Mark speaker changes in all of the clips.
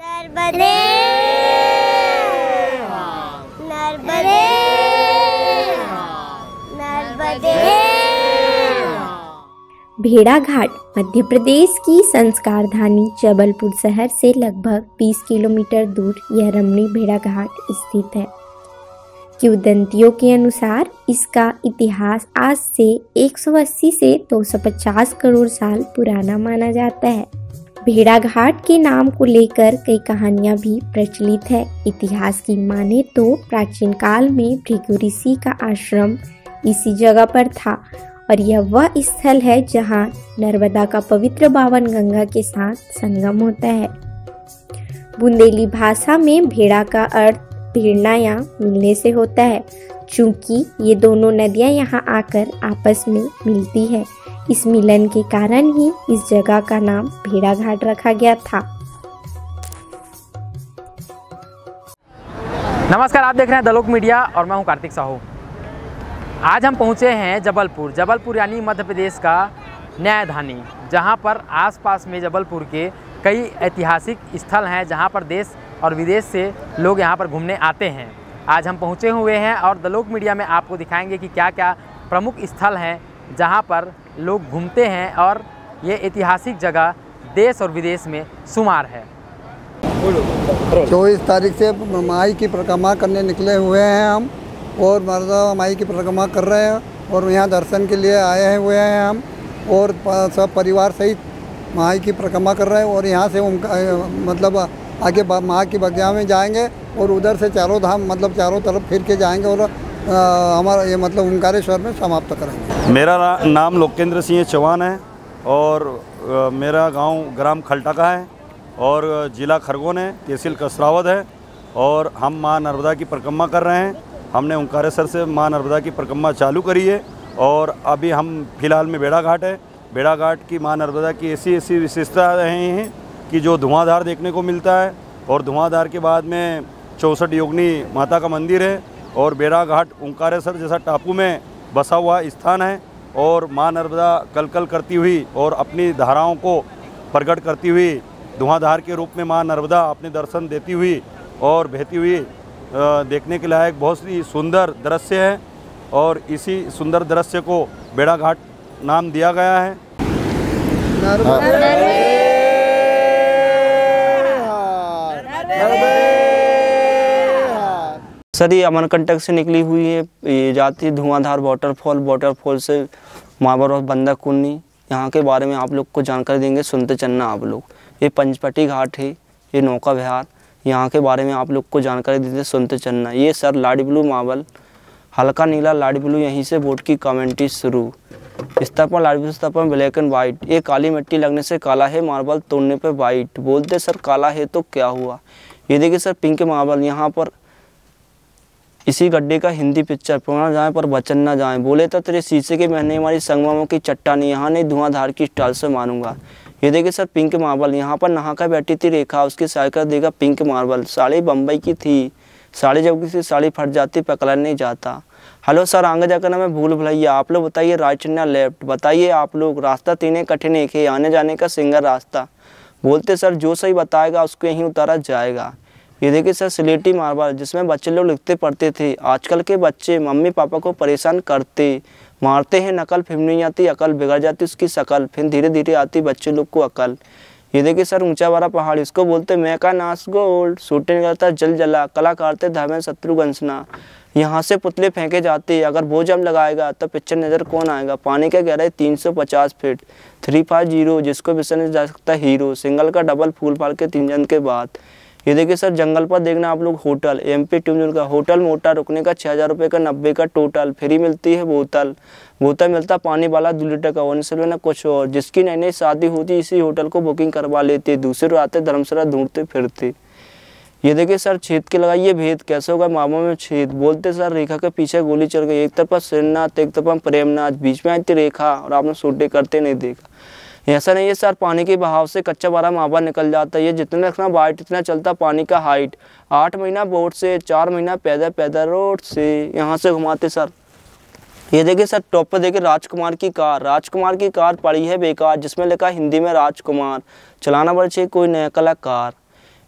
Speaker 1: नर्मदे नर्मदे नर्मदे
Speaker 2: भेड़ाघाट मध्य प्रदेश की संस्कार धानी जबलपुर शहर से लगभग 20 किलोमीटर दूर यह रमणी भेड़ाघाट स्थित है किंवदंतियों के अनुसार इसका इतिहास आज से 180 से 250 करोड़ साल पुराना माना जाता है भेड़ाघाट के नाम को लेकर कई कहानियां भी प्रचलित है इतिहास की माने तो प्राचीन काल में भृगु ऋषि का आश्रम इसी जगह पर था और यह वह स्थल है जहां नर्मदा का पवित्र बावन गंगा के साथ संगम होता है बुंदेली भाषा में भेड़ा का अर्थ भेड़ना या मिलने से होता है चूंकि ये दोनों नदियां यहाँ आकर आपस में मिलती है इस मिलन के कारण ही इस जगह का नाम भेड़ाघाट रखा गया था नमस्कार आप देख रहे हैं दलोक मीडिया और मैं हूं कार्तिक साहू आज हम पहुंचे हैं जबलपुर जबलपुर यानी मध्य प्रदेश का न्यायधानी जहां पर आसपास में जबलपुर के कई ऐतिहासिक स्थल हैं जहां पर देश और विदेश से लोग यहां पर घूमने आते हैं आज हम पहुंचे हुए हैं और दलोक मीडिया में आपको दिखाएंगे कि क्या क्या प्रमुख स्थल हैं जहाँ पर लोग घूमते हैं और ये ऐतिहासिक जगह देश और विदेश में शुमार है
Speaker 3: चौबीस तारीख से माई की परिक्रमा करने निकले हुए हैं हम और मरदा माई की परिक्रमा कर रहे हैं और यहाँ दर्शन के लिए आए हुए हैं हम और सब परिवार सहित माई की परिक्रमा कर रहे हैं और यहाँ से उनका मतलब आगे माँ की बगिया में जाएंगे और उधर से चारों धाम मतलब चारों तरफ फिर के जाएंगे और हमारा ये मतलब ओंकारेश्वर में समाप्त करेंगे मेरा नाम लोकेंद्र सिंह चौहान है और मेरा गांव ग्राम खल्टा का है और जिला खरगोन है तहसील कसरावद है और हम माँ नर्मदा की परिक्रमा कर रहे हैं हमने ओंकारेश्वर से माँ नर्मदा की परिक्रमा चालू करी है और अभी हम फिलहाल में बेड़ा घाट है बेड़ा घाट की माँ नर्मदा की ऐसी ऐसी विशेषता रहे हैं कि जो धुआंधार देखने को मिलता है और धुआंधार के बाद में चौंसठ योगनी माता का मंदिर है और बेड़ाघाट ओंकारेश्वर जैसा टापू में बसा हुआ स्थान है और माँ नर्मदा कल कल करती हुई और अपनी धाराओं को प्रकट करती हुई धुआंधार के रूप में माँ नर्मदा अपने दर्शन देती हुई और बहती हुई देखने के लायक बहुत ही सुंदर दृश्य है और इसी सुंदर दृश्य को बेड़ाघाट नाम दिया गया है नर्मदा
Speaker 1: सर ये अमरकंटक से निकली हुई है ये जाती है धुआंधार वाटरफॉल वाटरफॉल से मावर और बंदा कुन्नी यहाँ के बारे में आप लोग को जानकारी देंगे सुनते चलना आप लोग ये पंचपटी घाट है ये नौका विहार यहाँ के बारे में आप लोग को जानकारी देते सुनते चलना ये सर लाडी ब्लू मार्बल हल्का नीला लाडी ब्लू यहीं से बोर्ड की कमेंट्री शुरू स्तर लाडी ब्लू स्तर पर ब्लैक एंड वाइट ये काली मिट्टी लगने से काला है मार्बल तोड़ने पर वाइट बोलते सर काला है तो क्या हुआ ये देखिए सर पिंक मार्बल यहाँ पर इसी गड्ढे का हिंदी पिक्चर पुराना जाए पर बचन ना जाए बोले तो तेरे शीशे के महने वाली संगमों की चट्टानी यहाँ नहीं धुआंधार की स्टाल से मारूंगा ये देखिए सर पिंक मार्बल यहाँ पर नहाकर बैठी थी रेखा उसकी साइकिल देखा पिंक मार्बल साड़ी बम्बई की थी साड़ी जब किसी साड़ी फट जाती पकड़ा नहीं जाता हेलो सर आगे जाकर ना मैं भूल भुलैया आप लोग बताइए राइट ना लेफ्ट बताइए आप लोग रास्ता तीन कठिन एक है आने जाने का सिंगल रास्ता बोलते सर जो सही बताएगा उसको यहीं उतारा जाएगा ये देखिए सर सिलेटी मार्बल जिसमें बच्चे लोग लिखते पढ़ते थे आजकल के बच्चे मम्मी पापा को परेशान करते मारते हैं नकल फिर नहीं आती अकल बिगड़ जाती उसकी शकल फिर धीरे धीरे आती बच्चे लोग को अकल ये देखिए सर ऊंचा वाला पहाड़ इसको बोलते मैं का नाश गोल्ड शूटिंग करता जल जला कला करते धामे शत्रु गंसना यहाँ से पुतले फेंके जाते अगर वो जम लगाएगा तो पिक्चर नज़र कौन आएगा पानी का सौ पचास फिट थ्री फाइव जीरो जिसको बिसरने जा सकता हीरो सिंगल का डबल फूल फाल के तीन जन के बाद ये देखिए सर जंगल पर देखना आप लोग होटल एम पी ट्यूबल का होटल मोटा रुकने का छः हज़ार रुपये का नब्बे का टोटल फ्री मिलती है बोतल बोतल मिलता पानी वाला दो लीटर का वन में ना कुछ और जिसकी नई नई शादी होती इसी होटल को बुकिंग करवा लेती दूसरे आते धर्मशाला ढूंढते फिरते ये देखिए सर छेद के लगाइए भेद कैसे होगा मामा में छेद बोलते सर रेखा के पीछे गोली चल गई एक तरफा श्रीनाथ एक तरफा प्रेमनाथ बीच में आती रेखा और आपने सोटे करते नहीं देखा ऐसा नहीं है सर पानी के बहाव से कच्चा बारा मावा निकल जाता है ये जितना रखना वाइट इतना चलता पानी का हाइट आठ महीना बोट से चार महीना पैदल पैदल रोड से यहाँ से घुमाते सर ये देखिए सर टॉप पर देखिए राजकुमार की कार राजकुमार की कार पड़ी है बेकार जिसमें लिखा हिंदी में राजकुमार चलाना पड़ चाहिए कोई नया कला कार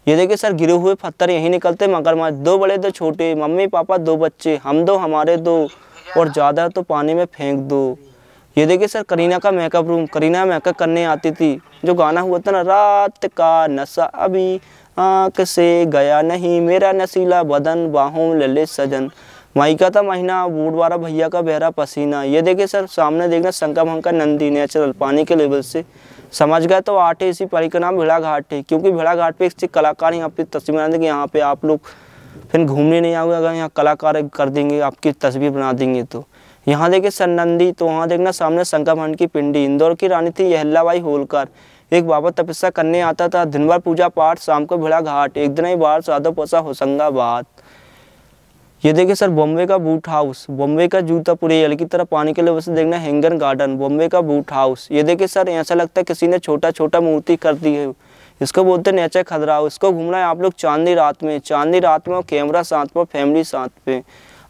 Speaker 1: ये देखिए सर गिरे हुए पत्थर यहीं निकलते मगरमच्छ दो बड़े दो छोटे मम्मी पापा दो बच्चे हम दो हमारे दो और ज़्यादा तो पानी में फेंक दो ये देखिए सर करीना का मेकअप रूम करीना मेकअप करने आती थी जो गाना हुआ था ना रात का नशा अभी आँख से गया नहीं मेरा नशीला बदन बाहों लले सजन माई का था महीना बूढ़वारा भैया का बहरा पसीना ये देखिए सर सामने देखना शंका भंका नंदी नेचुरल पानी के लेवल से समझ गए तो आठ है इसी परी का नाम भेड़ा घाट है क्योंकि भेड़ा घाट पे एक कलाकार यहाँ पे तस्वीर बना देंगे यहाँ पे आप लोग फिर घूमने नहीं आओगे अगर यहाँ कलाकार कर देंगे आपकी तस्वीर बना देंगे तो यहाँ देखे सन्नंदी तो वहाँ देखना सामने शंकरभंड की पिंडी इंदौर की रानी थी अहल्लाबाई होलकर एक बाबा तपस्या करने आता था दिन भर पूजा पाठ शाम को भिड़ा घाट एक दिन ही बार साधो पोसा होशंगाबाद ये देखिए सर बॉम्बे का बूट हाउस बॉम्बे का जूता पूरे यल की तरह पानी के लिए वैसे देखना हैंगन गार्डन बॉम्बे का बूट हाउस ये देखिए सर ऐसा लगता है किसी ने छोटा छोटा मूर्ति कर दी है इसको बोलते हैं नेचर खदराव इसको घूमना है आप लोग चांदनी रात में चांदनी रात में और कैमरा साथ में फैमिली साथ में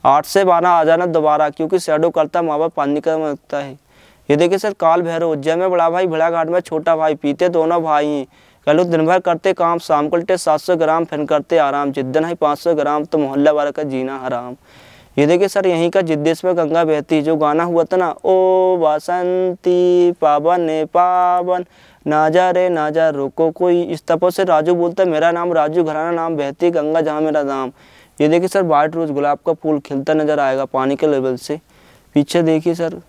Speaker 1: आठ से बारह आ जाना दोबारा क्योंकि शेडो करता माँ बाप पानी का लगता है ये देखिए सर काल भैरव जय में बड़ा भाई घाट में छोटा भाई पीते दोनों भाई हैं कल दिन भर करते काम शाम को लटे सात सौ ग्राम फिर करते आराम जिद्दन है पाँच सौ ग्राम तो मोहल्ला वाले का जीना हराम ये देखिए सर यहीं का जिद्देश में गंगा बहती जो गाना हुआ था ना ओ बसंती पावन पावन ना जा रे ना जा रोको कोई इस तपो से राजू बोलता मेरा नाम राजू घराना नाम बहती गंगा जहाँ मेरा नाम ये देखिए सर वाइट रोज़ गुलाब का फूल खिलता नज़र आएगा पानी के लेवल से पीछे देखिए सर